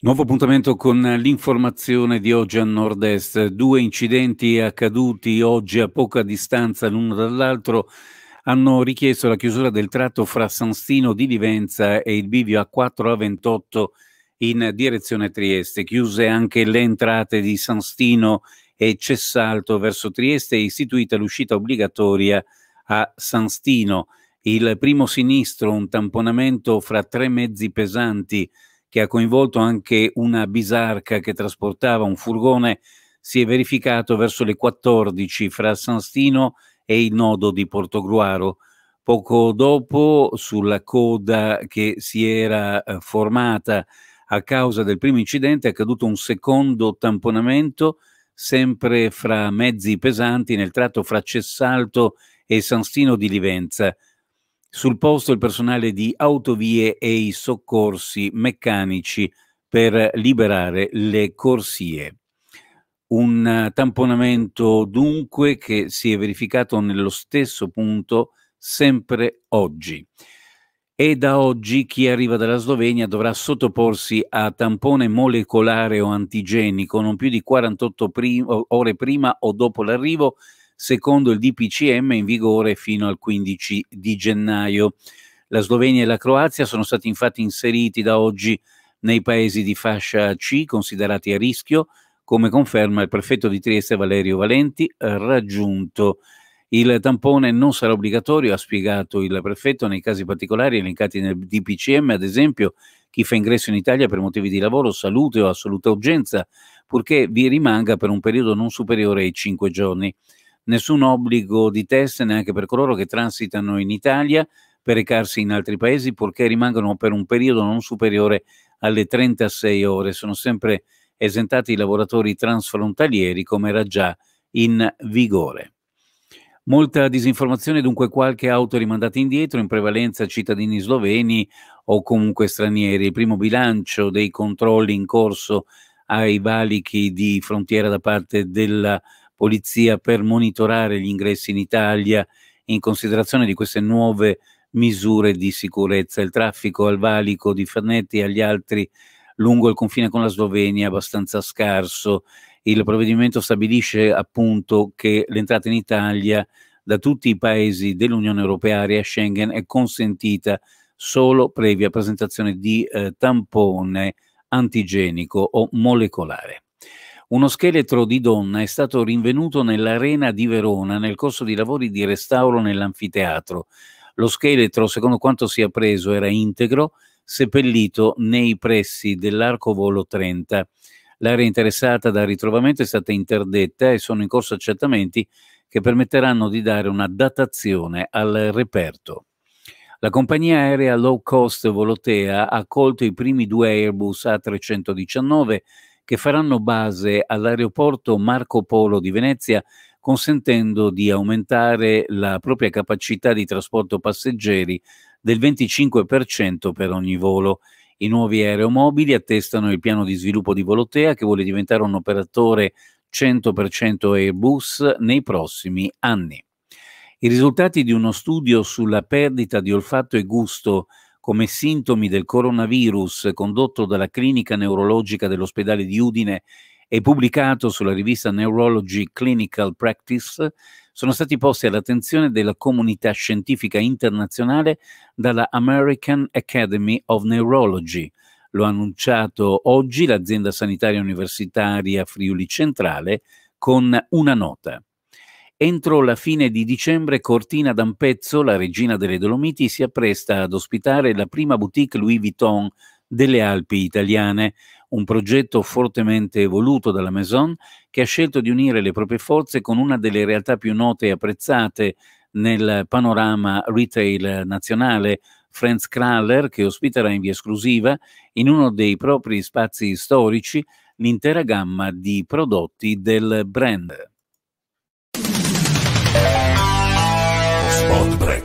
Nuovo appuntamento con l'informazione di oggi a nord-est. Due incidenti accaduti oggi a poca distanza l'uno dall'altro hanno richiesto la chiusura del tratto fra Sanstino di Livenza e il bivio A4 A28 in direzione Trieste. Chiuse anche le entrate di Sanstino e Cessalto verso Trieste e istituita l'uscita obbligatoria a Sanstino. Il primo sinistro, un tamponamento fra tre mezzi pesanti che ha coinvolto anche una bisarca che trasportava un furgone, si è verificato verso le 14 fra San Stino e il nodo di Portogruaro. Poco dopo, sulla coda che si era eh, formata a causa del primo incidente, è accaduto un secondo tamponamento, sempre fra mezzi pesanti, nel tratto fra Cessalto e San Stino di Livenza. Sul posto il personale di autovie e i soccorsi meccanici per liberare le corsie. Un eh, tamponamento dunque che si è verificato nello stesso punto sempre oggi. E da oggi chi arriva dalla Slovenia dovrà sottoporsi a tampone molecolare o antigenico non più di 48 prim ore prima o dopo l'arrivo secondo il DPCM in vigore fino al 15 di gennaio. La Slovenia e la Croazia sono stati infatti inseriti da oggi nei paesi di fascia C considerati a rischio, come conferma il prefetto di Trieste Valerio Valenti, eh, raggiunto. Il tampone non sarà obbligatorio, ha spiegato il prefetto, nei casi particolari elencati nel DPCM, ad esempio chi fa ingresso in Italia per motivi di lavoro, salute o assoluta urgenza, purché vi rimanga per un periodo non superiore ai 5 giorni nessun obbligo di test neanche per coloro che transitano in Italia per recarsi in altri paesi, purché rimangano per un periodo non superiore alle 36 ore. Sono sempre esentati i lavoratori transfrontalieri, come era già in vigore. Molta disinformazione, dunque qualche auto rimandata indietro, in prevalenza cittadini sloveni o comunque stranieri. Il primo bilancio dei controlli in corso ai valichi di frontiera da parte della polizia per monitorare gli ingressi in Italia in considerazione di queste nuove misure di sicurezza. Il traffico al valico di Fernetti e agli altri lungo il confine con la Slovenia è abbastanza scarso. Il provvedimento stabilisce appunto che l'entrata in Italia da tutti i paesi dell'Unione Europea area Schengen è consentita solo previa presentazione di eh, tampone antigenico o molecolare. Uno scheletro di donna è stato rinvenuto nell'arena di Verona nel corso di lavori di restauro nell'anfiteatro. Lo scheletro, secondo quanto si è preso, era integro, seppellito nei pressi dell'Arcovolo 30. L'area interessata dal ritrovamento è stata interdetta e sono in corso accertamenti che permetteranno di dare una datazione al reperto. La compagnia aerea low cost Volotea ha accolto i primi due Airbus A319 che faranno base all'aeroporto Marco Polo di Venezia, consentendo di aumentare la propria capacità di trasporto passeggeri del 25% per ogni volo. I nuovi aeromobili attestano il piano di sviluppo di Volotea che vuole diventare un operatore 100% Airbus nei prossimi anni. I risultati di uno studio sulla perdita di olfatto e gusto come sintomi del coronavirus condotto dalla clinica neurologica dell'ospedale di Udine e pubblicato sulla rivista Neurology Clinical Practice, sono stati posti all'attenzione della comunità scientifica internazionale dalla American Academy of Neurology. Lo ha annunciato oggi l'azienda sanitaria universitaria Friuli Centrale con una nota. Entro la fine di dicembre Cortina d'Ampezzo, la regina delle Dolomiti, si appresta ad ospitare la prima boutique Louis Vuitton delle Alpi italiane, un progetto fortemente voluto dalla Maison che ha scelto di unire le proprie forze con una delle realtà più note e apprezzate nel panorama retail nazionale, Franz Kraller, che ospiterà in via esclusiva, in uno dei propri spazi storici, l'intera gamma di prodotti del brand. Spot break.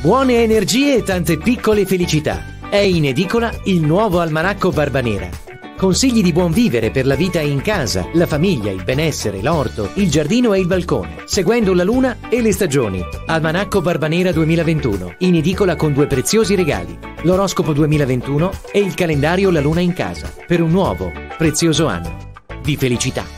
Buone energie e tante piccole felicità. È in edicola il nuovo almanacco Barbanera. Consigli di buon vivere per la vita in casa, la famiglia, il benessere, l'orto, il giardino e il balcone, seguendo la luna e le stagioni. Almanacco Barbanera 2021, in edicola con due preziosi regali, l'oroscopo 2021 e il calendario La luna in casa, per un nuovo, prezioso anno di felicità.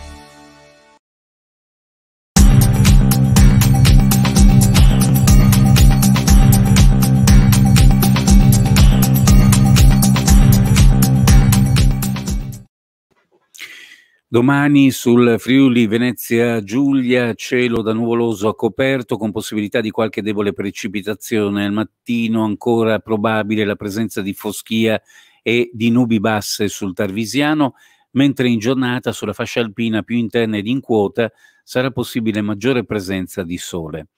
Domani sul Friuli Venezia Giulia cielo da nuvoloso a coperto con possibilità di qualche debole precipitazione. Al mattino ancora probabile la presenza di foschia e di nubi basse sul Tarvisiano, mentre in giornata sulla fascia alpina più interna ed in quota sarà possibile maggiore presenza di sole.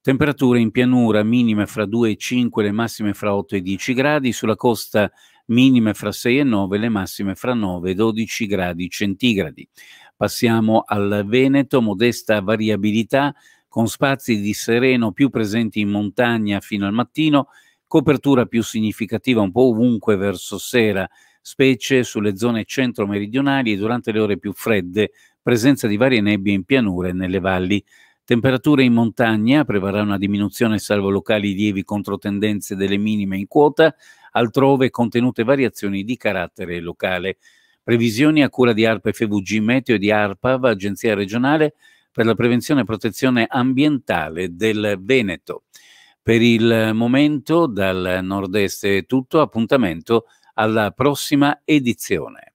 Temperature in pianura minime fra 2 e 5, le massime fra 8 e 10 gradi, sulla costa minime fra 6 e 9, le massime fra 9 e 12 gradi centigradi. Passiamo al Veneto, modesta variabilità con spazi di sereno più presenti in montagna fino al mattino, copertura più significativa un po' ovunque verso sera, specie sulle zone centro-meridionali e durante le ore più fredde, presenza di varie nebbie in pianure e nelle valli. Temperature in montagna, prevarrà una diminuzione salvo locali lievi controtendenze delle minime in quota, altrove contenute variazioni di carattere locale. Previsioni a cura di ARPA FVG Meteo e di ARPAV, Agenzia regionale per la prevenzione e protezione ambientale del Veneto. Per il momento dal nord-est è tutto, appuntamento alla prossima edizione.